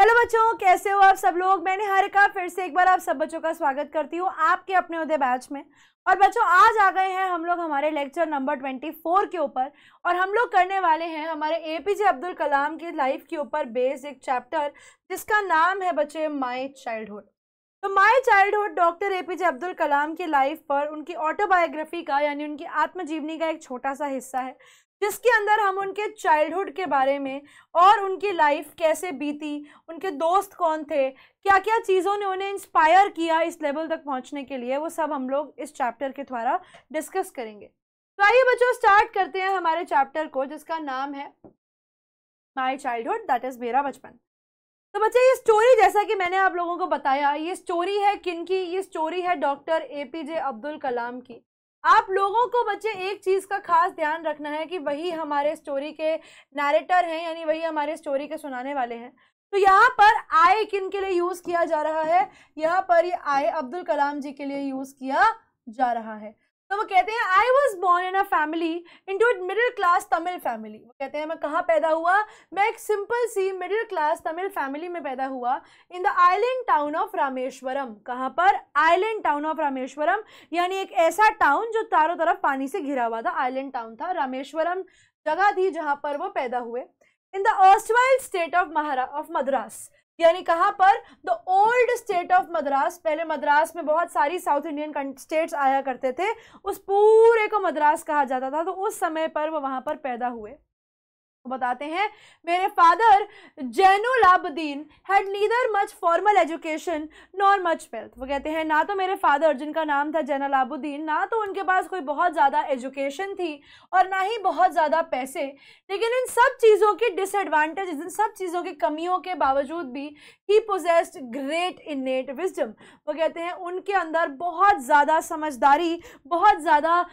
Hello बच्चों कैसे हो आप सब लोग मैंने हर का फिर से एक बार आप सब बच्चों का स्वागत करती हूँ आपके अपने उदय बैच में और बच्चों आज आ गए हैं हम लोग हमारे लेक्चर नंबर ट्वेंटी फोर के ऊपर और हम लोग करने वाले हैं हमारे ए पी जे अब्दुल कलाम की लाइफ के ऊपर बेस्ड एक चैप्टर जिसका नाम है बच्चे माई चाइल्डहुड तो my childhood doctor A P J Abdul Kalam की लाइफ पर उनकी ऑटोबायोग्राफी का यानी उनकी आत्मजीवनी का एक छोटा सा हिस्सा है जिसके अंदर हम उनके चाइल्डहुड के बारे में और उनकी लाइफ कैसे बीती उनके दोस्त कौन थे क्या क्या चीज़ों ने उन्हें इंस्पायर किया इस लेवल तक पहुंचने के लिए वो सब हम लोग इस चैप्टर के द्वारा डिस्कस करेंगे तो आइए बच्चों स्टार्ट करते हैं हमारे चैप्टर को जिसका नाम है माई चाइल्डहुड दैट इज़ मेरा बचपन तो बच्चे ये स्टोरी जैसा कि मैंने आप लोगों को बताया ये स्टोरी है किन की ये स्टोरी है doctor A P J Abdul Kalam की आप लोगों को बच्चे एक चीज़ का खास ध्यान रखना है कि वही हमारे स्टोरी के नैरेटर हैं यानी वही हमारे स्टोरी के सुनाने वाले हैं तो यहाँ पर आय किन के लिए यूज़ किया जा रहा है यहाँ पर ये आय अब्दुल कलाम जी के लिए यूज़ किया जा रहा है तो वो कहते हैं I was born in a family into middle class Tamil family वो कहते हैं मैं कहाँ पैदा हुआ मैं एक सिंपल सी मिडिल क्लास तमिल फैमिली में पैदा हुआ in the island town of Rameswaram कहाँ पर आइलैंड टाउन ऑफ रामेश्वरम यानी एक ऐसा टाउन जो चारों तरफ पानी से घिरा हुआ था आइलैंड टाउन था रामेश्वरम जगह थी जहाँ पर वो पैदा हुए in the erstwhile state of महारा ऑफ मद्रास यानी कहाँ पर the old state of Madras पहले मद्रास में बहुत सारी साउथ इंडियन स्टेट्स आया करते थे उस पूरे को मद्रास कहा जाता था तो उस समय पर वो वहाँ पर पैदा हुए बताते हैं मेरे father Jainul had neither much formal education nor much wealth वो कहते हैं ना तो मेरे फादर जिनका नाम था जैनुल आबुद्दीन ना तो उनके पास कोई बहुत ज़्यादा एजुकेशन थी और ना ही बहुत ज़्यादा पैसे लेकिन इन सब चीज़ों की डिसएडवांटेज इन सब चीज़ों की कमियों के बावजूद भी he possessed great innate wisdom वो कहते हैं उनके अंदर बहुत ज़्यादा समझदारी बहुत ज़्यादा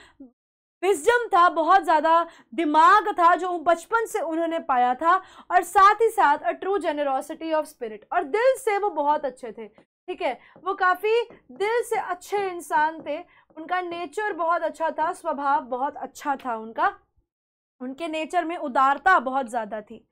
विजडम था बहुत ज़्यादा दिमाग था जो बचपन से उन्होंने पाया था और साथ ही साथ a true generosity of spirit और दिल से वो बहुत अच्छे थे ठीक है वो काफ़ी दिल से अच्छे इंसान थे उनका नेचर बहुत अच्छा था स्वभाव बहुत अच्छा था उनका उनके नेचर में उदारता बहुत ज़्यादा थी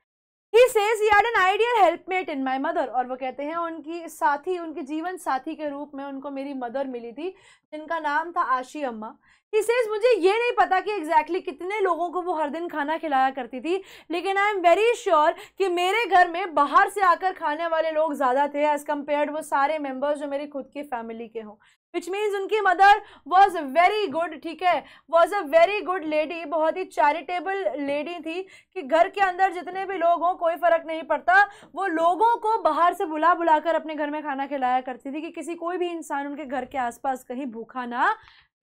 he says he had an ideal helpmate in my mother और वो कहते हैं उनकी साथी उनके जीवन साथी के रूप में उनको मेरी मदर मिली थी जिनका नाम था आशी अम्मा सेज मुझे ये नहीं पता कि एग्जैक्टली exactly कितने लोगों को वो हर दिन खाना खिलाया करती थी लेकिन आई एम वेरी श्योर कि मेरे घर में बाहर से आकर खाने वाले लोग ज़्यादा थे एज़ कम्पेयर वो सारे मेम्बर्स जो मेरी खुद की फैमिली के हों विच मीन्स उनकी mother was a very good ठीक है was a very good lady बहुत ही चैरिटेबल लेडी थी कि घर के अंदर जितने भी लोग हों कोई फ़र्क नहीं पड़ता वो लोगों को बाहर से बुला बुला कर अपने घर में खाना खिलाया करती थी कि किसी कोई भी इंसान उनके घर के आसपास कहीं भूखा ना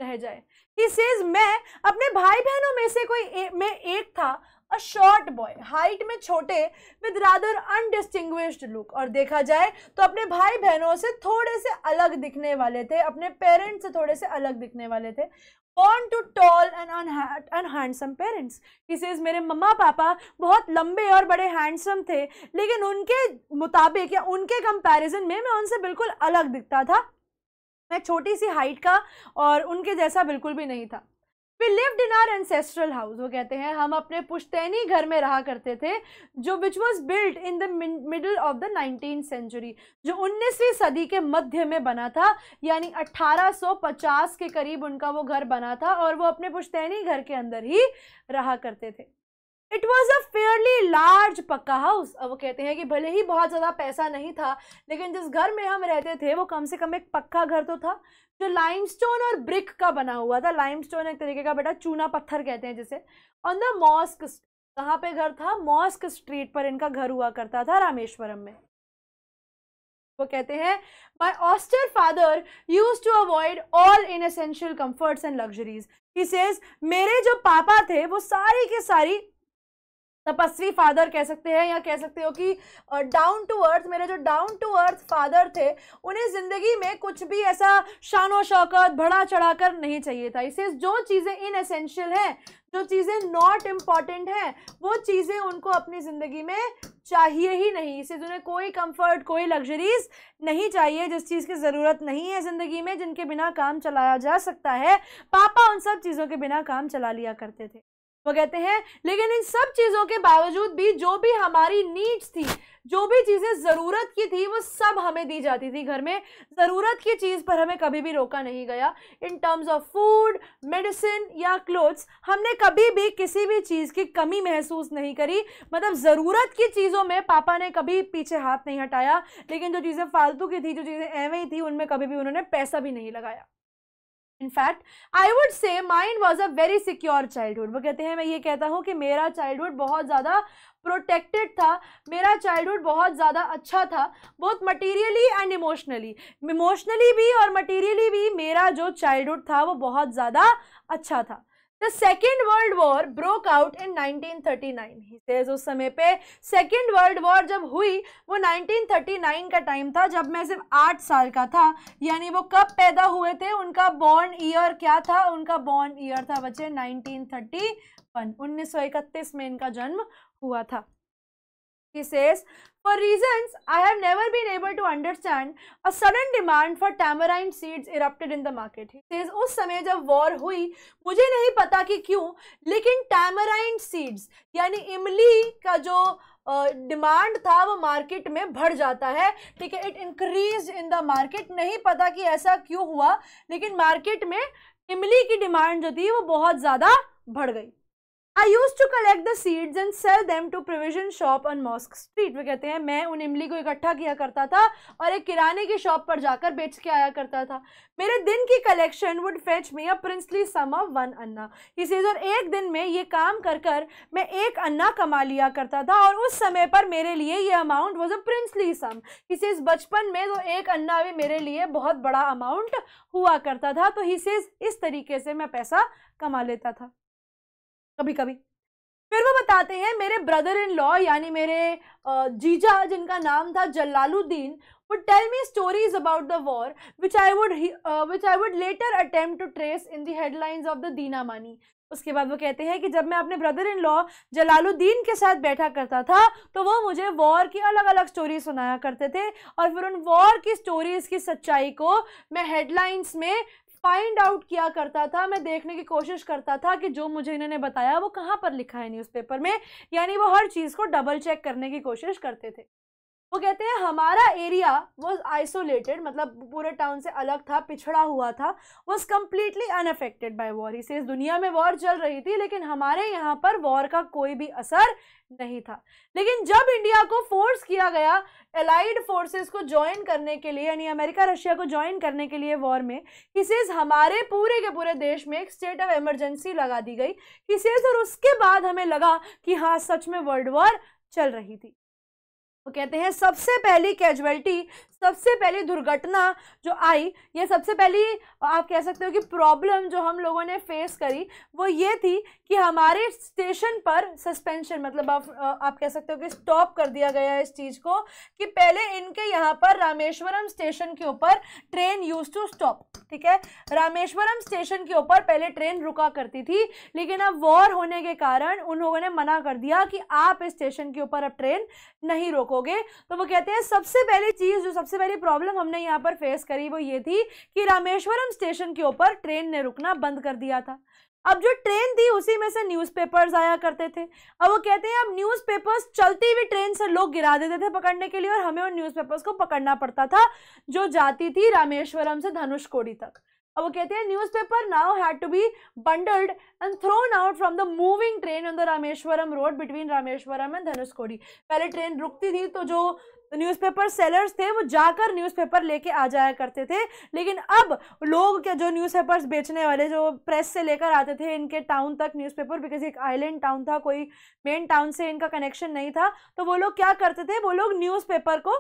रह जाए ही सेज मैं अपने भाई बहनों में से कोई ए, मैं एक था अ शॉर्ट बॉय हाइट में छोटे विद रादर अनडिस्टिंग लुक और देखा जाए तो अपने भाई बहनों से थोड़े से अलग दिखने वाले थे अपने पेरेंट्स से थोड़े से अलग दिखने वाले थे born to tall and unhandsome parents किसेज मेरे मम्मा पापा बहुत लंबे और बड़े हैंडसम थे लेकिन उनके मुताबिक या उनके कंपैरिजन में मैं उनसे बिल्कुल अलग दिखता था मैं छोटी सी हाइट का और उनके जैसा बिल्कुल भी नहीं था we lived in our ancestral house वो कहते हैं हम अपने पुश्तैनी घर में रहा करते थे जो which was built in the middle of the nineteen century जो उन्नीसवीं सदी के मध्य में बना था यानी 1850 के करीब उनका वो घर बना था और वो अपने पुश्तैनी घर के अंदर ही रहा करते थे it was a fairly large pucca house अब वो कहते हैं कि भले ही बहुत ज़्यादा पैसा नहीं था लेकिन जिस घर में हम रहते थे वो कम से कम एक पक्का घर तो था जो लाइमस्टोन और ब्रिक का बना हुआ था लाइमस्टोन एक तरीके का बेटा चूना पत्थर कहते हैं जिसे ऑन द मॉस्क कहाँ पे घर था मॉस्क स्ट्रीट पर इनका घर हुआ करता था रामेश्वरम में वो कहते हैं my austere father used to avoid all inessential comforts and luxuries he says मेरे जो पापा थे वो सारी के सारी तपस्वी फादर कह सकते हैं या कह सकते हो कि डाउन टू अर्थ मेरे जो डाउन टू अर्थ फादर थे उन्हें ज़िंदगी में कुछ भी ऐसा शानो शौकत बढ़ा चढ़ा कर नहीं चाहिए था इसे जो चीज़ें इन एसेंशियल हैं जो चीज़ें नॉट इम्पॉर्टेंट हैं वो चीज़ें उनको अपनी ज़िंदगी में चाहिए ही नहीं इसे उन्हें कोई कंफर्ट कोई लग्जरीज नहीं चाहिए जिस चीज़ की ज़रूरत नहीं है ज़िंदगी में जिनके बिना काम चलाया जा सकता है पापा उन सब चीज़ों के बिना काम चला लिया करते थे वो कहते हैं लेकिन इन सब चीज़ों के बावजूद भी जो भी हमारी नीड्स थी जो भी चीज़ें ज़रूरत की थी वो सब हमें दी जाती थी घर में ज़रूरत की चीज़ पर हमें कभी भी रोका नहीं गया in terms of food medicine या क्लोथ्स हमने कभी भी किसी भी चीज़ की कमी महसूस नहीं करी मतलब ज़रूरत की चीज़ों में पापा ने कभी पीछे हाथ नहीं हटाया लेकिन जो चीज़ें फालतू की थी जो चीज़ें एवं ही थी उनमें कभी भी उन्होंने पैसा भी नहीं लगाया in fact I would say mine was a very secure childhood वो कहते हैं मैं ये कहता हूँ कि मेरा चाइल्डहुड बहुत ज़्यादा प्रोटेक्टेड था मेरा चाइल्डहुड बहुत ज़्यादा अच्छा था बहुत मटीरियली एंड इमोशनली इमोशनली भी और मटीरियली भी मेरा जो चाइल्डहुड था वो बहुत ज़्यादा अच्छा था the second world war broke out in 1939 he says उस समय पे सेकेंड वर्ल्ड वॉर जब हुई वो 1939 का टाइम था जब मैं सिर्फ आठ साल का था यानी वो कब पैदा हुए थे उनका बॉर्न ईयर क्या था उनका बॉर्न ईयर था बच्चे 1931 1931 में इनका जन्म हुआ था He says, for reasons I have never been able to understand, a sudden demand for tamarind seeds erupted in the market. He says, us samay jab war hui mujhe nahi pata ki kyun lekin tamarind seeds yani imli ka jo demand uh, था वो market में बढ़ जाता है ठीक है it increase in the market नहीं पता कि ऐसा क्यों हुआ लेकिन मार्केट में इमली की डिमांड जो थी वो बहुत ज़्यादा बढ़ गई I used to collect the seeds and sell them to provision shop on mosque street वे कहते हैं मैं उन इमली को इकट्ठा किया करता था और एक किराने की शॉप पर जाकर बेच के आया करता था मेरे दिन की collection would fetch me a princely sum of one anna इस और एक दिन में ये काम कर कर मैं एक अन्ना कमा लिया करता था और उस समय पर मेरे लिए ये amount was a princely sum इसे इस बचपन में तो एक अन्ना भी मेरे लिए बहुत बड़ा अमाउंट हुआ करता था तो हिसेज इस तरीके से मैं पैसा कमा लेता था कभी कभी फिर वो बताते हैं मेरे ब्रदर इन लॉ यानी मेरे जीजा जिनका नाम था जलालुद्दीन वो tell me stories about the war which I would which I would later attempt to trace in the headlines of the Dinamani उसके बाद वो कहते हैं कि जब मैं अपने ब्रदर इन लॉ जलालुद्दीन के साथ बैठा करता था तो वो मुझे वॉर की अलग अलग स्टोरी सुनाया करते थे और फिर उन वॉर की स्टोरीज की सच्चाई को मैं हेडलाइंस में फाइंड आउट किया करता था मैं देखने की कोशिश करता था कि जो मुझे इन्होंने बताया वो कहाँ पर लिखा है न्यूज़पेपर में यानी वो हर चीज़ को डबल चेक करने की कोशिश करते थे वो कहते हैं हमारा एरिया वॉज आइसोलेटेड मतलब पूरे टाउन से अलग था पिछड़ा हुआ था was completely unaffected by war इसे इस दुनिया में वॉर चल रही थी लेकिन हमारे यहाँ पर वॉर का कोई भी असर नहीं था लेकिन जब इंडिया को फोर्स किया गया एलाइड फोर्सेस को ज्वाइन करने के लिए यानी अमेरिका रशिया को ज्वाइन करने के लिए वॉर में किसेज हमारे पूरे के पूरे देश में एक स्टेट ऑफ एमरजेंसी लगा दी गई किसेज और उसके बाद हमें लगा कि हाँ सच में वर्ल्ड वॉर चल रही थी वो कहते हैं सबसे पहली कैजुअलिटी सबसे पहली दुर्घटना जो आई ये सबसे पहली आप कह सकते हो कि प्रॉब्लम जो हम लोगों ने फेस करी वो ये थी कि हमारे स्टेशन पर सस्पेंशन मतलब आप आप कह सकते हो कि स्टॉप कर दिया गया है इस चीज़ को कि पहले इनके यहाँ पर रामेश्वरम स्टेशन के ऊपर ट्रेन यूज़ टू स्टॉप ठीक है रामेश्वरम स्टेशन के ऊपर पहले ट्रेन रुका करती थी लेकिन अब वॉर होने के कारण उन लोगों ने मना कर दिया कि आप इस स्टेशन के ऊपर अब ट्रेन नहीं रोकोगे तो वो कहते हैं सबसे पहली चीज़ जो सबसे सबसे बड़ी प्रॉब्लम हमने यहाँ पर फेस करी वो ये थी कि रामेश्वरम स्टेशन के ऊपर ट्रेन ने रुकना बंद कर दिया था अब जो ट्रेन थी उसी में से न्यूज़पेपर्स आया करते थे अब वो कहते हैं अब न्यूज़पेपर्स चलती हुई ट्रेन से लोग गिरा देते थे पकड़ने के लिए और हमें उन न्यूज़पेपर्स को पकड़ना पड़ता था जो जाती थी रामेश्वरम से धनुषकोडी तक अब वो कहते हैं newspaper now had to be bundled and thrown out from the moving train on the Rameswaram road between Rameswaram and Dhanushkodi पहले ट्रेन रुकती थी तो जो तो न्यूज़पेपर सेलर्स थे वो जाकर न्यूज़पेपर लेके आ जाया करते थे लेकिन अब लोग क्या जो न्यूज़पेपर्स बेचने वाले जो प्रेस से लेकर आते थे इनके टाउन तक न्यूज़पेपर बिकॉज एक आइलैंड टाउन था कोई मेन टाउन से इनका कनेक्शन नहीं था तो वो लोग क्या करते थे वो लोग न्यूज़पेपर को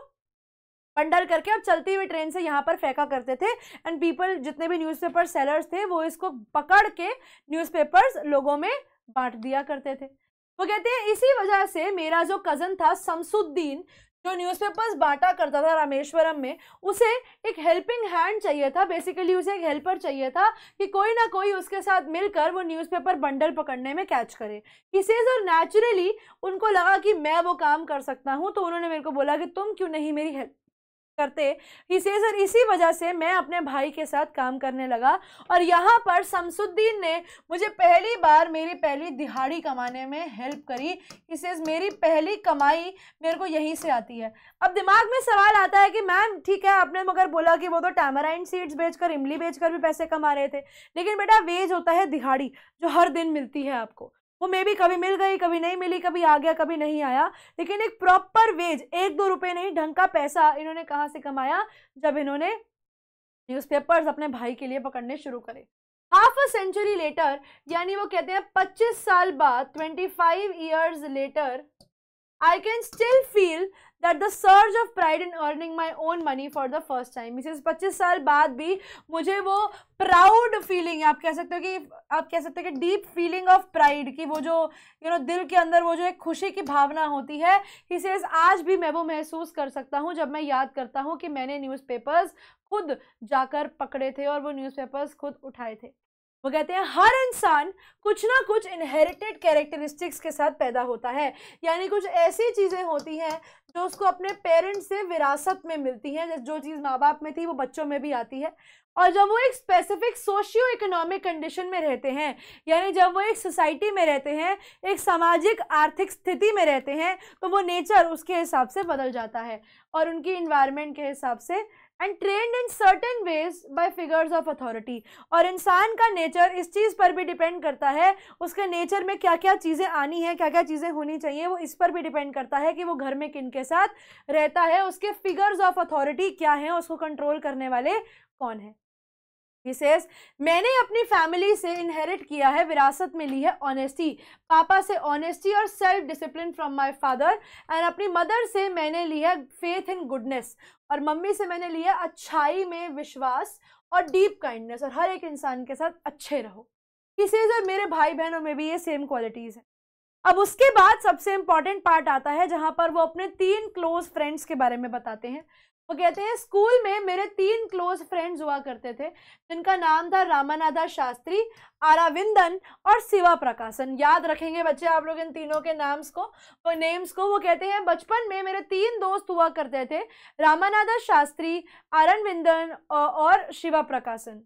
बंडल करके अब चलती हुई ट्रेन से यहाँ पर फेंका करते थे एंड पीपल जितने भी न्यूज़पेपर सेलर्स थे वो इसको पकड़ के न्यूज़पेपर्स लोगों में बांट दिया करते थे वो कहते हैं इसी वजह से मेरा जो कज़न था शमसुद्दीन जो न्यूज़पेपर्स बांटा करता था रामेश्वरम में उसे एक हेल्पिंग हैंड चाहिए था बेसिकली उसे एक हेल्पर चाहिए था कि कोई ना कोई उसके साथ मिलकर वो न्यूज़पेपर बंडल पकड़ने में कैच करे इसेज और नेचुरली उनको लगा कि मैं वो काम कर सकता हूँ तो उन्होंने मेरे को बोला कि तुम क्यों नहीं मेरी हेल्प करते ही सर इसी वजह से मैं अपने भाई के साथ काम करने लगा और यहाँ पर शमसुद्दीन ने मुझे पहली बार मेरी पहली दिहाड़ी कमाने में हेल्प करी इसे मेरी पहली कमाई मेरे को यहीं से आती है अब दिमाग में सवाल आता है कि मैम ठीक है आपने मगर बोला कि वो तो टैमराइन सीड्स बेचकर इमली बेचकर भी पैसे कमा रहे थे लेकिन बेटा वेज होता है दिहाड़ी जो हर दिन मिलती है आपको वो मे भी कभी मिल गई कभी नहीं मिली कभी आ गया कभी नहीं आया लेकिन एक प्रॉपर वेज एक दो रुपए नहीं ढंग का पैसा इन्होंने कहाँ से कमाया जब इन्होंने न्यूज़पेपर्स अपने भाई के लिए पकड़ने शुरू करे हाफ अ सेंचुरी लेटर यानी वो कहते हैं पच्चीस साल बाद twenty five later I can still feel that the surge of pride in earning my own money for the first time इसे पच्चीस साल बाद भी मुझे वो प्राउड फीलिंग आप कह सकते हो कि आप कह सकते हो कि डीप फीलिंग ऑफ प्राइड की वो जो यू you नो know, दिल के अंदर वो जो एक खुशी की भावना होती है ही सेज आज भी मैं वो महसूस कर सकता हूँ जब मैं याद करता हूँ कि मैंने न्यूज़पेपर्स खुद जाकर पकड़े थे और वो न्यूज़पेपर्स खुद उठाए थे वो कहते हैं हर इंसान कुछ ना कुछ इनहेरिटेड कैरेक्टरिस्टिक्स के साथ पैदा होता है यानी कुछ ऐसी चीज़ें होती हैं जो उसको अपने पेरेंट्स से विरासत में मिलती हैं जो चीज़ माँ बाप में थी वो बच्चों में भी आती है और जब वो एक स्पेसिफिक सोशियो इकोनॉमिक कंडीशन में रहते हैं यानी जब वो एक सोसाइटी में रहते हैं एक सामाजिक आर्थिक स्थिति में रहते हैं तो वो नेचर उसके हिसाब से बदल जाता है और उनकी इन्वायरमेंट के हिसाब से and trend in certain ways by figures of authority और इंसान का नेचर इस चीज़ पर भी डिपेंड करता है उसके नेचर में क्या क्या चीज़ें आनी है क्या क्या चीज़ें होनी चाहिए वो इस पर भी डिपेंड करता है कि वो घर में किन के साथ रहता है उसके फिगर्स ऑफ अथॉरिटी क्या हैं उसको कंट्रोल करने वाले कौन है He मैंने अपनी फैमिली से इनहेरिट किया है विरासत में ली है ऑनेस्टी पापा से ऑनेस्टी और self discipline from my father and अपनी मदर से मैंने लिया फेथ इन गुडनेस और मम्मी से मैंने लिया अच्छाई में विश्वास और डीप काइंडनेस और हर एक इंसान के साथ अच्छे रहो ही सेज और मेरे भाई बहनों में भी ये सेम क्वालिटीज़ हैं अब उसके बाद सबसे इम्पॉर्टेंट पार्ट आता है जहाँ पर वो अपने तीन क्लोज फ्रेंड्स के बारे में बताते हैं वो कहते हैं स्कूल में मेरे तीन क्लोज फ्रेंड्स हुआ करते थे जिनका नाम था रामानादा शास्त्री आराविंदन और शिवा प्रकाशन याद रखेंगे बच्चे आप लोग इन तीनों के नाम्स को वो नेम्स को वो कहते हैं बचपन में मेरे तीन दोस्त हुआ करते थे रामानादा शास्त्री आरनविंदन और शिवा प्रकाशन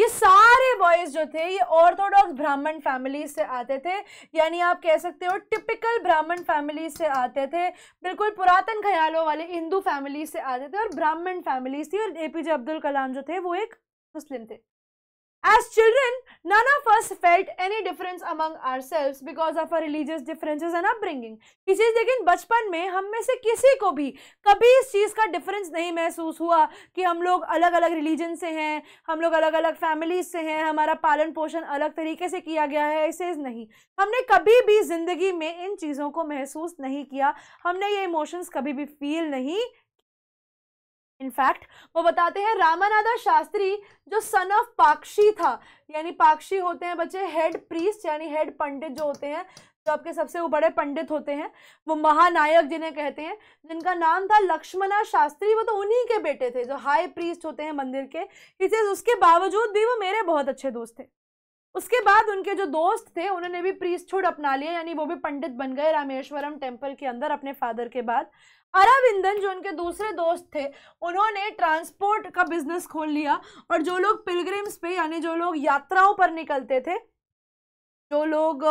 ये सारे बॉयज जो थे ये ऑर्थोडॉक्स ब्राह्मण फैमिली से आते थे यानी आप कह सकते हो टिपिकल ब्राह्मण फैमिली से आते थे बिल्कुल पुरातन ख्यालों वाले हिंदू फैमिली से आते थे और ब्राह्मण फैमिली थी और ए पी जे अब्दुल कलाम जो थे वो एक मुस्लिम थे As children, none of us felt any difference among ourselves because of our religious differences and upbringing. इस लेकिन बचपन में हम में से किसी को भी कभी इस चीज़ का डिफरेंस नहीं महसूस हुआ कि हम लोग अलग अलग रिलीजन से हैं हम लोग अलग अलग फैमिलीज से हैं हमारा पालन पोषण अलग तरीके से किया गया है ऐसे नहीं हमने कभी भी ज़िंदगी में इन चीज़ों को महसूस नहीं किया हमने ये इमोशंस कभी भी फील नहीं इनफैक्ट वो बताते हैं रामानादा शास्त्री जो सन ऑफ पाक्षी था यानी पाक्षी होते हैं बच्चे हेड प्रीस्ट यानी हेड पंडित जो होते हैं जो आपके सबसे बड़े पंडित होते हैं वो महानायक जिन्हें कहते हैं जिनका नाम था लक्ष्मणा शास्त्री वो तो उन्हीं के बेटे थे जो हाई प्रीस्ट होते हैं मंदिर के इसे उसके बावजूद भी वो मेरे बहुत अच्छे दोस्त थे उसके बाद उनके जो दोस्त थे उन्होंने भी प्रीस्टहुड अपना लिया यानी वो भी पंडित बन गए रामेश्वरम टेम्पल के अंदर अपने फादर के बाद अरविंदन जो उनके दूसरे दोस्त थे उन्होंने ट्रांसपोर्ट का बिजनेस खोल लिया और जो लोग पिलग्रिम्स पे यानी जो लोग यात्राओं पर निकलते थे जो लोग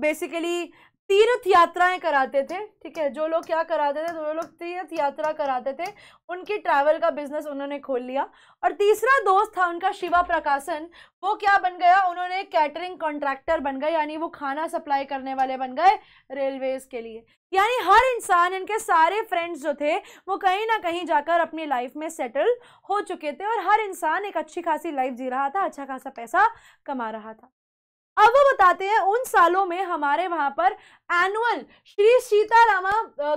बेसिकली तीर्थ यात्राएं कराते थे ठीक है जो लोग क्या कराते थे जो लोग तीर्थ यात्रा कराते थे उनकी ट्रैवल का बिजनेस उन्होंने खोल लिया और तीसरा दोस्त था उनका शिवा प्रकाशन वो क्या बन गया उन्होंने कैटरिंग कॉन्ट्रैक्टर बन गए यानी वो खाना सप्लाई करने वाले बन गए रेलवेज के लिए यानी हर इंसान इनके सारे फ्रेंड्स जो थे वो कहीं ना कहीं जाकर अपनी लाइफ में सेटल हो चुके थे और हर इंसान एक अच्छी खासी लाइफ जी रहा था अच्छा खासा पैसा कमा रहा था अब वो बताते हैं उन सालों में हमारे वहाँ पर एनुअल श्री सीतारामा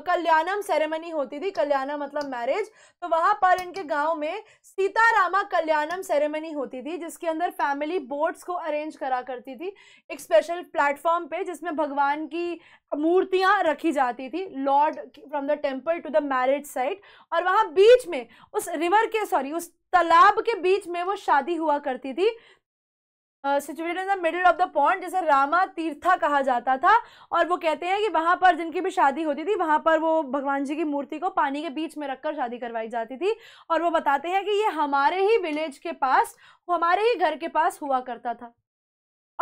कल्याणम सेरेमनी होती थी कल्याणम मतलब मैरिज तो वहाँ पर इनके गांव में सीतारामा कल्याणम सेरेमनी होती थी जिसके अंदर फैमिली बोट्स को अरेंज करा करती थी एक स्पेशल प्लेटफॉर्म पे जिसमें भगवान की मूर्तियाँ रखी जाती थी lord from the temple to the marriage site और वहाँ बीच में उस रिवर के सॉरी उस तालाब के बीच में वो शादी हुआ करती थी situated in the middle of the point जैसे रामा तीर्था कहा जाता था और वो कहते हैं कि वहाँ पर जिनकी भी शादी होती थी वहाँ पर वो भगवान जी की मूर्ति को पानी के बीच में रखकर शादी करवाई जाती थी और वो बताते हैं कि ये हमारे ही विलेज के पास हमारे ही घर के पास हुआ करता था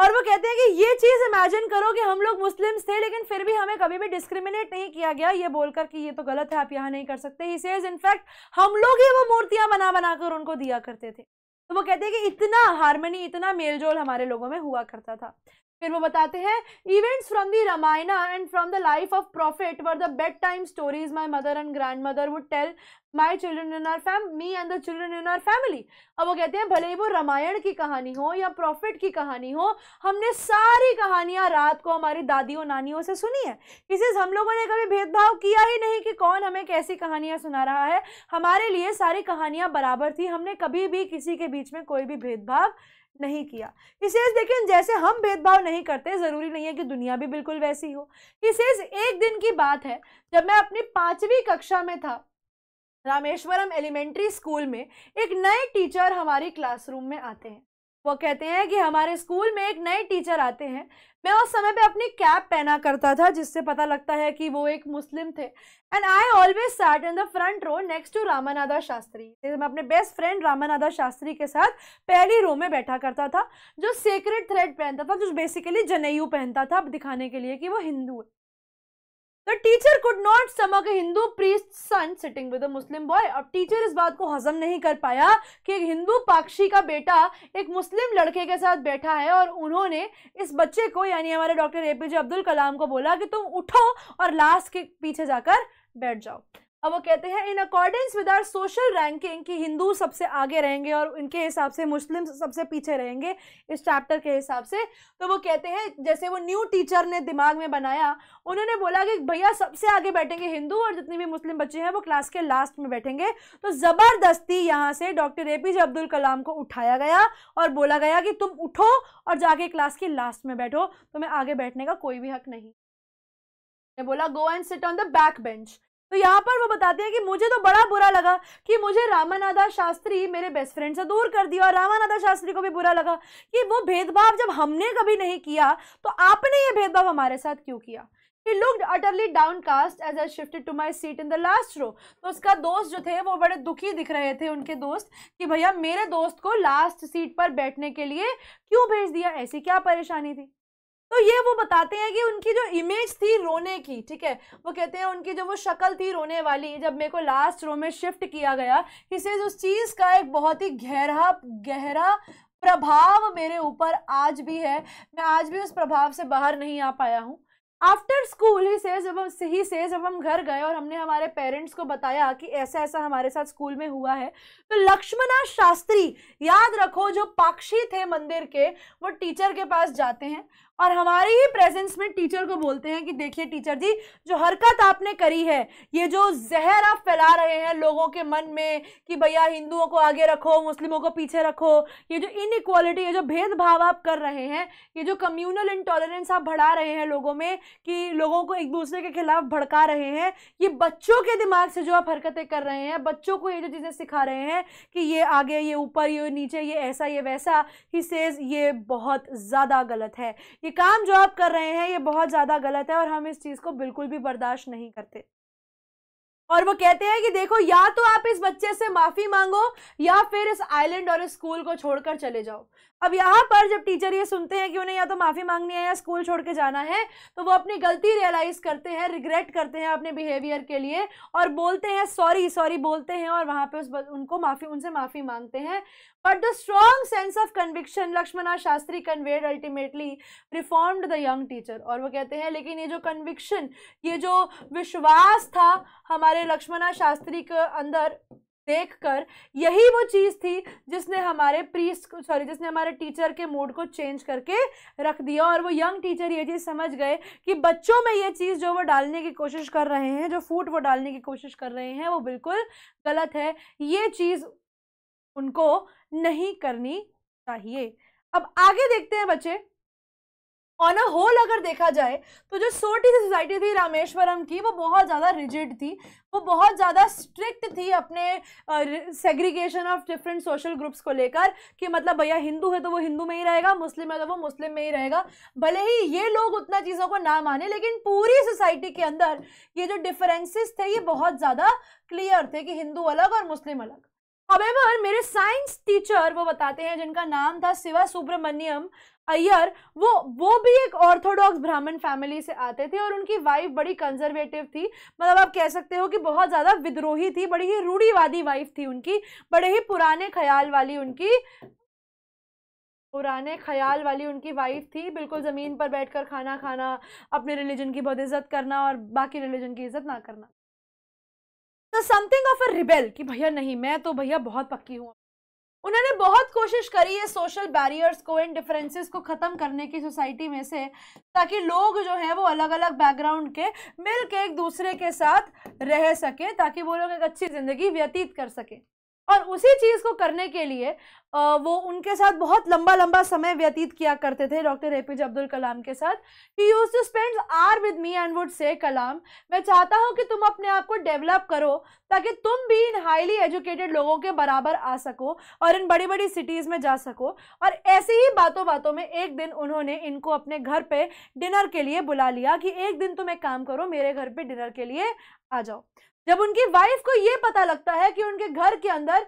और वो कहते हैं कि ये चीज़ इमेजिन करो कि हम लोग मुस्लिम्स थे लेकिन फिर भी हमें कभी भी डिस्क्रिमिनेट नहीं किया गया ये बोलकर कि ये तो गलत है आप यहाँ नहीं कर सकते ही सेज इनफैक्ट हम लोग ही वो मूर्तियाँ बना बना कर उनको दिया करते थे तो वो कहते हैं कि इतना हारमोनी इतना मेलजोल हमारे लोगों में हुआ करता था फिर वो बताते हैं events from the Ramayana and from the life of prophet were the bedtime stories my mother and grandmother would tell my children in our fam me and the children in our family अब वो कहते हैं भले ही वो रामायण की कहानी हो या प्रॉफिट की कहानी हो हमने सारी कहानियाँ रात को हमारी दादियों नानियों से सुनी है इसलिए हम लोगों ने कभी भेदभाव किया ही नहीं कि कौन हमें कैसी कहानियाँ सुना रहा है हमारे लिए सारी कहानियाँ बराबर थी हमने कभी भी किसी के बीच में कोई भी भेदभाव नहीं किया ही सेज लेकिन जैसे हम भेदभाव नहीं करते ज़रूरी नहीं है कि दुनिया भी बिल्कुल वैसी हो ही सेज एक दिन की बात है जब मैं अपनी पाँचवीं कक्षा में था रामेश्वरम एलिमेंट्री स्कूल में एक नए टीचर हमारी क्लासरूम में आते हैं वो कहते हैं कि हमारे स्कूल में एक नए टीचर आते हैं मैं उस समय पे अपनी कैप पहना करता था जिससे पता लगता है कि वो एक मुस्लिम थे and I always sat in the front row next to Ramanadha Sastry मैं अपने बेस्ट फ्रेंड रामानादा शास्त्री के साथ पहली रो में बैठा करता था जो सेक्रेट थ्रेड पहनता था जो बेसिकली जनेयू पहनता था दिखाने के लिए कि वो हिंदू है the teacher could not stomach Hindu priest son sitting with a Muslim boy अब टीचर इस बात को हजम नहीं कर पाया कि एक हिंदू पाक्षी का बेटा एक मुस्लिम लड़के के साथ बैठा है और उन्होंने इस बच्चे को यानी हमारे doctor A P J Abdul Kalam को बोला कि तुम उठो और लास्ट के पीछे जाकर बैठ जाओ अब वो कहते हैं in accordance with our social ranking कि हिंदू सबसे आगे रहेंगे और इनके हिसाब से मुस्लिम सबसे पीछे रहेंगे इस चैप्टर के हिसाब से तो वो कहते हैं जैसे वो न्यू टीचर ने दिमाग में बनाया उन्होंने बोला कि भैया सबसे आगे बैठेंगे हिंदू और जितने भी मुस्लिम बच्चे हैं वो क्लास के लास्ट में बैठेंगे तो ज़बरदस्ती यहाँ से डॉक्टर ए अब्दुल कलाम को उठाया गया और बोला गया कि तुम उठो और जाके क्लास के लास्ट में बैठो तुम्हें आगे बैठने का कोई भी हक नहीं ने बोला go and sit on the back bench तो यहाँ पर वो बताते हैं कि मुझे तो बड़ा बुरा लगा कि मुझे रामानादा शास्त्री मेरे बेस्ट फ्रेंड से दूर कर दिया और रामानादा शास्त्री को भी बुरा लगा कि वो भेदभाव जब हमने कभी नहीं किया तो आपने ये भेदभाव हमारे साथ क्यों किया he looked utterly cast as I shifted to my seat in the last row तो उसका दोस्त जो थे वो बड़े दुखी दिख रहे थे उनके दोस्त कि भैया मेरे दोस्त को लास्ट सीट पर बैठने के लिए क्यों भेज दिया ऐसी क्या परेशानी थी तो ये वो बताते हैं कि उनकी जो इमेज थी रोने की ठीक है वो कहते हैं उनकी जो वो शक्ल थी रोने वाली जब मेरे को लास्ट रो में शिफ्ट किया गया इसे उस चीज़ का एक बहुत ही गहरा गहरा प्रभाव मेरे ऊपर आज भी है मैं आज भी उस प्रभाव से बाहर नहीं आ पाया हूँ आफ्टर स्कूल ही से जब हम ही से जब हम घर गए और हमने हमारे पेरेंट्स को बताया कि ऐसा ऐसा हमारे साथ स्कूल में हुआ है तो लक्ष्मणा शास्त्री याद रखो जो पाक्षी थे मंदिर के वो टीचर के पास जाते हैं और हमारे ही प्रेजेंस में टीचर को बोलते हैं कि देखिए टीचर जी जो हरकत आपने करी है ये जो जहर आप फैला रहे हैं लोगों के मन में कि भैया हिंदुओं को आगे रखो मुस्लिमों को पीछे रखो ये जो इनइक्वालिटी ये जो भेदभाव आप कर रहे हैं ये जो कम्यूनल इंटॉलरेंस आप बढ़ा रहे हैं लोगों में कि लोगों को एक दूसरे के खिलाफ भड़का रहे हैं ये बच्चों के दिमाग से जो आप हरकतें कर रहे हैं बच्चों को ये जो चीज़ें सिखा रहे हैं कि ये आगे ये ऊपर ये नीचे ये ऐसा ये वैसा ही सेज ये बहुत ज़्यादा गलत है कि काम जो आप कर रहे हैं ये बहुत ज़्यादा गलत है और हम इस चीज़ को बिल्कुल भी बर्दाश्त नहीं करते और वो कहते हैं कि देखो या तो आप इस बच्चे से माफ़ी मांगो या फिर इस आइलैंड और इस स्कूल को छोड़कर चले जाओ अब यहाँ पर जब टीचर ये सुनते हैं कि उन्हें या तो माफ़ी मांगनी है या स्कूल छोड़ के जाना है तो वो अपनी गलती रियलाइज़ करते हैं रिग्रेट करते हैं अपने बिहेवियर के लिए और बोलते हैं सॉरी सॉरी बोलते हैं और वहाँ पर उस उनको माफ़ी उनसे माफ़ी मांगते हैं But the strong sense of conviction Lakshmana Shastri conveyed ultimately reformed the young teacher. और वो कहते हैं लेकिन ये जो conviction, ये जो विश्वास था हमारे लक्ष्मणा शास्त्री के अंदर देखकर यही वो चीज़ थी जिसने हमारे प्रीस्ट सॉरी जिसने हमारे टीचर के मूड को चेंज करके रख दिया और वो यंग टीचर ये चीज़ समझ गए कि बच्चों में ये चीज़ जो वो डालने की कोशिश कर रहे हैं जो फूट वो डालने की कोशिश कर रहे हैं वो बिल्कुल गलत है ये चीज़ उनको नहीं करनी चाहिए अब आगे देखते हैं बच्चे ऑन अ होल अगर देखा जाए तो जो सोटी सी सोसाइटी थी रामेश्वरम की वो बहुत ज़्यादा रिजिड थी वो बहुत ज़्यादा स्ट्रिक्ट थी अपने segregation of different social groups को लेकर कि मतलब भैया हिंदू है तो वो हिंदू में ही रहेगा मुस्लिम है तो वो मुस्लिम में ही रहेगा भले ही ये लोग उतना चीज़ों को ना माने लेकिन पूरी सोसाइटी के अंदर ये जो डिफरेंसेस थे ये बहुत ज़्यादा क्लियर थे कि हिंदू अलग और मुस्लिम अलग हवेवर मेरे साइंस टीचर वो बताते हैं जिनका नाम था शिवा सुब्रमण्यम अय्यर वो वो भी एक ऑर्थोडॉक्स ब्राह्मण फैमिली से आते थे और उनकी वाइफ बड़ी कंजर्वेटिव थी मतलब आप कह सकते हो कि बहुत ज़्यादा विद्रोही थी बड़ी ही रूढ़ीवादी वाइफ थी उनकी बड़े ही पुराने ख्याल वाली उनकी पुराने ख्याल वाली उनकी वाइफ थी बिल्कुल ज़मीन पर बैठकर खाना खाना अपने रिलीजन की बहुत इज़्ज़त करना और बाकी रिलीजन की इज़्ज़त ना करना तो समथिंग ऑफ अ रिबेल कि भैया नहीं मैं तो भैया बहुत पक्की हूँ उन्होंने बहुत कोशिश करी है सोशल बैरियर्स को इन डिफरेंसेस को ख़त्म करने की सोसाइटी में से ताकि लोग जो हैं वो अलग अलग बैकग्राउंड के मिल के एक दूसरे के साथ रह सके ताकि वो लोग एक अच्छी ज़िंदगी व्यतीत कर सकें और उसी चीज़ को करने के लिए वो उनके साथ बहुत लंबा लंबा समय व्यतीत किया करते थे doctor A P J Abdul Kalam के साथ he used to spend hours with me and would say Kalam मैं चाहता हूँ कि तुम अपने आप को डेवलप करो ताकि तुम भी इन हाईली एजुकेटेड लोगों के बराबर आ सको और इन बड़ी बड़ी सिटीज़ में जा सको और ऐसी ही बातों बातों में एक दिन उन्होंने इनको अपने घर पर डिनर के लिए बुला लिया कि एक दिन तुम एक काम करो मेरे घर पर डिनर के लिए आ जाओ जब उनकी वाइफ को ये पता लगता है कि उनके घर के अंदर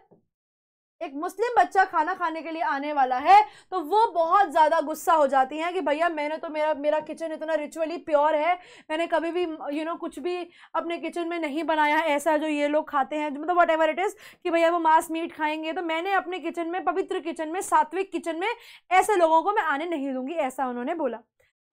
एक मुस्लिम बच्चा खाना खाने के लिए आने वाला है तो वो बहुत ज़्यादा गुस्सा हो जाती हैं कि भैया मैंने तो मेरा मेरा किचन इतना रिचुअली प्योर है मैंने कभी भी यू you नो know, कुछ भी अपने किचन में नहीं बनाया है ऐसा जो ये लोग खाते हैं मतलब वट एवर इट इज़ कि भैया वो मांस मीट खाएंगे तो मैंने अपने किचन में पवित्र किचन में सात्विक किचन में ऐसे लोगों को मैं आने नहीं दूंगी ऐसा उन्होंने बोला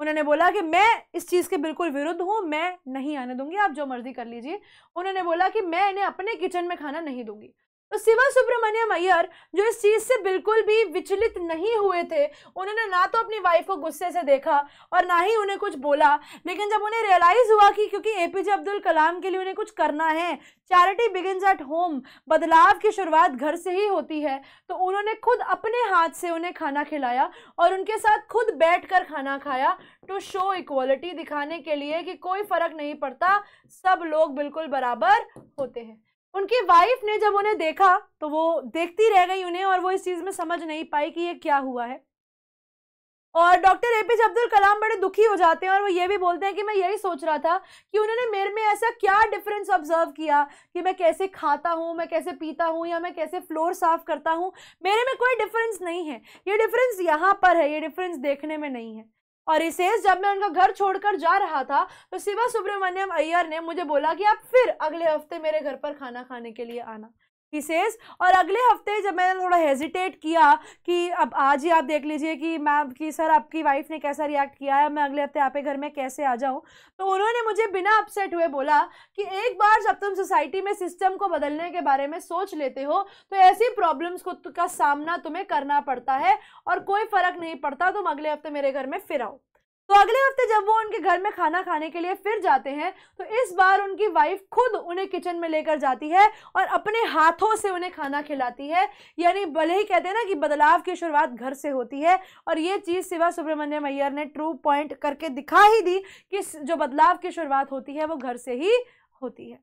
उन्होंने बोला कि मैं इस चीज़ के बिल्कुल विरुद्ध हूँ मैं नहीं आने दूंगी आप जो मर्ज़ी कर लीजिए उन्होंने बोला कि मैं इन्हें अपने किचन में खाना नहीं दूंगी तो शिवा सुब्रमण्यम अय्यर जो इस चीज़ से बिल्कुल भी विचलित नहीं हुए थे उन्होंने ना तो अपनी वाइफ को गुस्से से देखा और ना ही उन्हें कुछ बोला लेकिन जब उन्हें रियलाइज़ हुआ कि क्योंकि एपीजे अब्दुल कलाम के लिए उन्हें कुछ करना है चैरिटी बिगिन एट होम बदलाव की शुरुआत घर से ही होती है तो उन्होंने खुद अपने हाथ से उन्हें खाना खिलाया और उनके साथ खुद बैठ कर खाना खाया टू शो इक्वालिटी दिखाने के लिए कि कोई फ़र्क नहीं पड़ता सब लोग बिल्कुल बराबर होते हैं उनकी वाइफ ने जब उन्हें देखा तो वो देखती रह गई उन्हें और वो इस चीज़ में समझ नहीं पाई कि ये क्या हुआ है और doctor A P J Abdul Kalam बड़े दुखी हो जाते हैं और वो ये भी बोलते हैं कि मैं यही सोच रहा था कि उन्होंने मेरे में ऐसा क्या डिफरेंस ऑब्जर्व किया कि मैं कैसे खाता हूँ मैं कैसे पीता हूँ या मैं कैसे फ्लोर साफ करता हूँ मेरे में कोई डिफरेंस नहीं है ये डिफरेंस यहाँ पर है ये डिफरेंस देखने में नहीं है और इसे जब मैं उनका घर छोड़कर जा रहा था तो शिवा सुब्रमण्यम अय्यर ने मुझे बोला कि आप फिर अगले हफ्ते मेरे घर पर खाना खाने के लिए आना ही सेज और अगले हफ्ते जब मैंने थोड़ा हेजिटेट किया कि अब आज ही आप देख लीजिए कि मैम कि सर आपकी वाइफ ने कैसा रिएक्ट किया है मैं अगले हफ्ते आपके घर में कैसे आ जाऊँ तो उन्होंने मुझे बिना अपसेट हुए बोला कि एक बार जब तुम सोसाइटी में सिस्टम को बदलने के बारे में सोच लेते हो तो ऐसी प्रॉब्लम्स को का सामना तुम्हें करना पड़ता है और कोई फ़र्क नहीं पड़ता तुम अगले हफ्ते मेरे घर में फिर आओ तो अगले हफ्ते जब वो उनके घर में खाना खाने के लिए फिर जाते हैं तो इस बार उनकी वाइफ खुद उन्हें किचन में लेकर जाती है और अपने हाथों से उन्हें खाना खिलाती है यानी भले ही कहते हैं ना कि बदलाव की शुरुआत घर से होती है और ये चीज़ सिवा सुब्रमण्यम अय्यर ने ट्रू पॉइंट करके दिखा ही दी कि जो बदलाव की शुरुआत होती है वो घर से ही होती है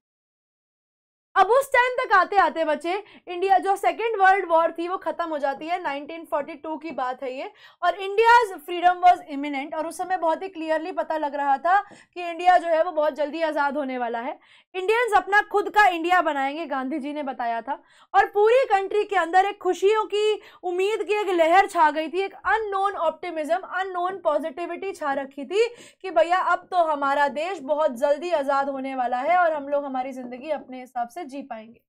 अब उस टाइम तक आते आते बच्चे इंडिया जो सेकेंड वर्ल्ड वॉर थी वो ख़त्म हो जाती है 1942 की बात है ये और इंडियाज फ्रीडम वाज इमिनेंट और उस समय बहुत ही क्लियरली पता लग रहा था कि इंडिया जो है वो बहुत जल्दी आज़ाद होने वाला है इंडियंस अपना खुद का इंडिया बनाएंगे गांधी जी ने बताया था और पूरी कंट्री के अंदर एक खुशियों की उम्मीद की एक लहर छा गई थी एक अननोन ऑप्टिमिज्म अननोन पॉजिटिविटी छा रखी थी कि भैया अब तो हमारा देश बहुत जल्दी आज़ाद होने वाला है और हम लोग हमारी ज़िंदगी अपने हिसाब से से जी पाएंगे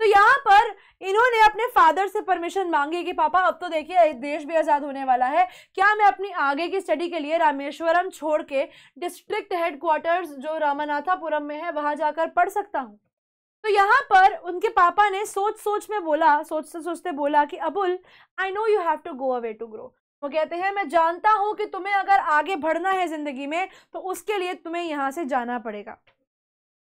तो यहाँ पर इन्होंने अपने फादर से परमिशन मांगी कि पापा अब तो देखिए देश भी आज़ाद होने वाला है क्या मैं अपनी आगे की स्टडी के लिए रामेश्वरम छोड़ के डिस्ट्रिक्ट हेडक्वार्टर्स जो रामनाथापुरम में है वहाँ जाकर पढ़ सकता हूँ तो यहाँ पर उनके पापा ने सोच सोच में बोला सोचते सोचते बोला कि Abul I know you have to go away to grow वो कहते हैं मैं जानता हूँ कि तुम्हें अगर आगे बढ़ना है ज़िंदगी में तो उसके लिए तुम्हें यहाँ से जाना पड़ेगा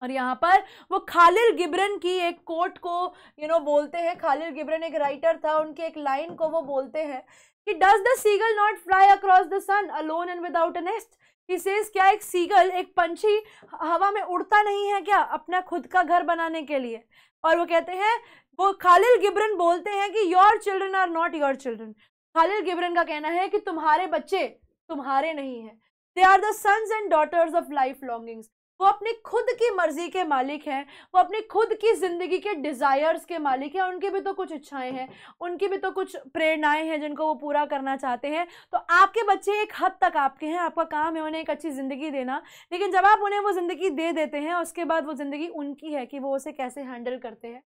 और यहाँ पर वो खालिल गिब्रन की एक कोट को यू you नो know, बोलते हैं खालिल गिब्रन एक राइटर था उनके एक लाइन को वो बोलते हैं कि does the seagull not fly across the sun alone and without a nest says क्या एक सीगल एक पंछी हवा में उड़ता नहीं है क्या अपना खुद का घर बनाने के लिए और वो कहते हैं वो खालिल गिब्रन बोलते हैं कि your children are not your children Khalil Gibran का कहना है कि तुम्हारे बच्चे तुम्हारे नहीं हैं they are the sons and daughters of life longings वो अपनी खुद की मर्जी के मालिक हैं वो अपनी खुद की ज़िंदगी के डिज़ायर्स के मालिक हैं उनकी भी तो कुछ इच्छाएं हैं उनकी भी तो कुछ प्रेरणाएं हैं जिनको वो पूरा करना चाहते हैं तो आपके बच्चे एक हद तक आपके हैं आपका काम है उन्हें एक अच्छी ज़िंदगी देना लेकिन जब आप उन्हें वो ज़िंदगी दे देते हैं उसके बाद वो ज़िंदगी उनकी है कि वो उसे कैसे हैंडल करते हैं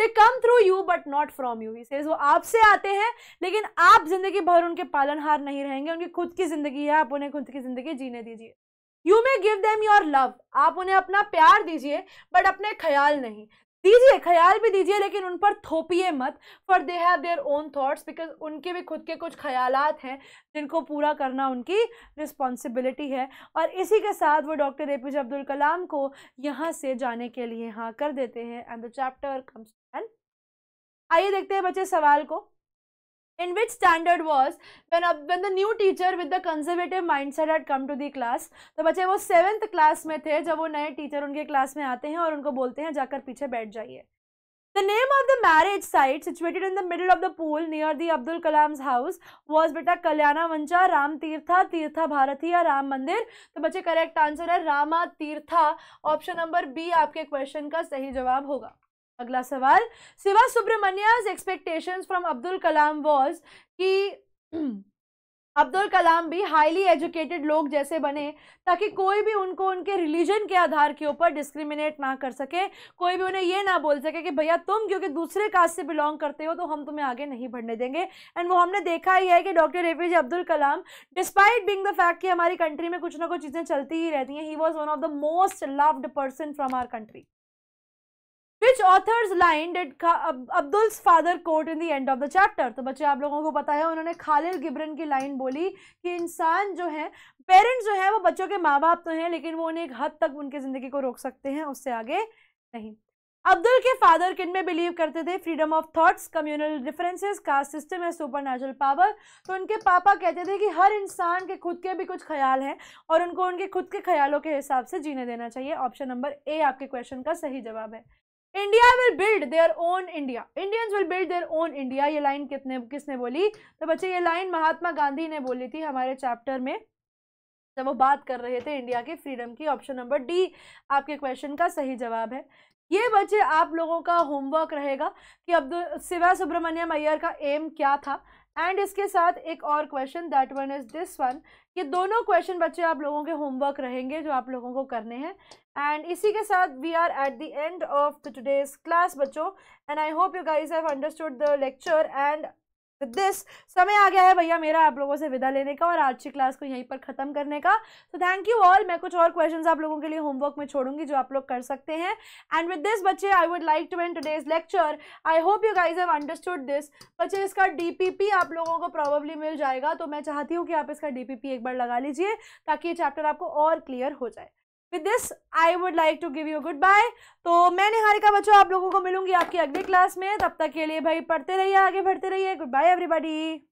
they come through you but not from you से वो आपसे आते हैं लेकिन आप जिंदगी भर उनके पालनहार नहीं रहेंगे उनकी खुद की जिंदगी है आप उन्हें खुद की जिंदगी जीने दीजिए you may give them your love आप उन्हें अपना प्यार दीजिए बट अपने ख्याल नहीं दीजिए ख्याल भी दीजिए लेकिन उन पर थोपिए मत for they have their own thoughts because उनके भी खुद के कुछ ख्यालात हैं जिनको पूरा करना उनकी रिस्पॉन्सिबिलिटी है और इसी के साथ वो doctor A P J Abdul Kalam को यहाँ से जाने के लिए हाँ कर देते हैं and the chapter comes end आइए देखते हैं बच्चे सवाल को in which standard was when a, when the new teacher with the conservative mindset had come to the class तो bache wo 7th class mein the jab wo naye teacher unke class mein aate hain aur unko bolte hain jaakar piche baith jaiye The name of the marriage site situated in the middle of the pool near the Abdul Kalam's house was beta kalyana वंचा ram teertha teertha bharati ya ram mandir to bache correct answer hai rama teertha option number b aapke question ka sahi jawab hoga अगला सवाल Shiva Subramania's expectations from Abdul Kalam was कि अब्दुल कलाम भी highly educated लोग जैसे बने ताकि कोई भी उनको उनके रिलीजन के आधार के ऊपर डिस्क्रिमिनेट ना कर सके कोई भी उन्हें ये ना बोल सके कि भैया तुम क्योंकि दूसरे कास्ट से बिलोंग करते हो तो हम तुम्हें आगे नहीं बढ़ने देंगे एंड वो हमने देखा ही है कि doctor A P J Abdul Kalam despite being the fact कि हमारी कंट्री में कुछ ना कुछ चीज़ें चलती ही रहती हैं he was one of the most loved person from our country which authors line did Abdul's father quote in the end of the chapter तो बच्चे आप लोगों को पता है उन्होंने खालिल गिब्रन की लाइन बोली कि इंसान जो है पेरेंट्स जो है वो बच्चों के माँ बाप तो हैं लेकिन वो उन्हें एक हद तक उनके ज़िंदगी को रोक सकते हैं उससे आगे नहीं अब्दुल के फादर किन में बिलीव करते थे freedom of thoughts communal differences caste system है सुपर नेचुरल पावर तो उनके पापा कहते थे कि हर इंसान के खुद के भी कुछ ख्याल हैं और उनको उनके खुद के ख्यालों के हिसाब से जीने देना चाहिए ऑप्शन नंबर ए आपके क्वेश्चन का सही जवाब है India will build their own India Indians will build their own India ये लाइन कितने किसने बोली तो बच्चे ये लाइन महात्मा गांधी ने बोली थी हमारे चैप्टर में जब तो वो बात कर रहे थे इंडिया के फ्रीडम की ऑप्शन नंबर डी आपके क्वेश्चन का सही जवाब है ये बच्चे आप लोगों का होमवर्क रहेगा कि अब्दुल शिवा सुब्रमण्यम अय्यर का एम क्या था एंड इसके साथ एक और question that one is this one ये दोनों क्वेश्चन बच्चे आप लोगों के होमवर्क रहेंगे जो आप लोगों को करने हैं एंड इसी के साथ we are at the end of the today's class बच्चों and I hope you guys have understood the lecture and with this समय आ गया है भैया मेरा आप लोगों से विदा लेने का और आज की क्लास को यहीं पर ख़त्म करने का तो थैंक यू ऑल मैं कुछ और क्वेश्चंस आप लोगों के लिए होमवर्क में छोड़ूंगी जो आप लोग कर सकते हैं एंड विद दिस बच्चे I would like to end day's lecture I hope you guys have understood this बच्चे इसका डी आप लोगों को प्रॉबली मिल जाएगा तो मैं चाहती हूँ कि आप इसका डी एक बार लगा लीजिए ताकि ये चैप्टर आपको और क्लियर हो जाए with this I would like to give you goodbye तो मैं निहारिका बच्चों आप लोगों को मिलूंगी आपकी अगली क्लास में तब तक के लिए भाई पढ़ते रहिए आगे बढ़ते रहिए गुड बाय एवरीबडी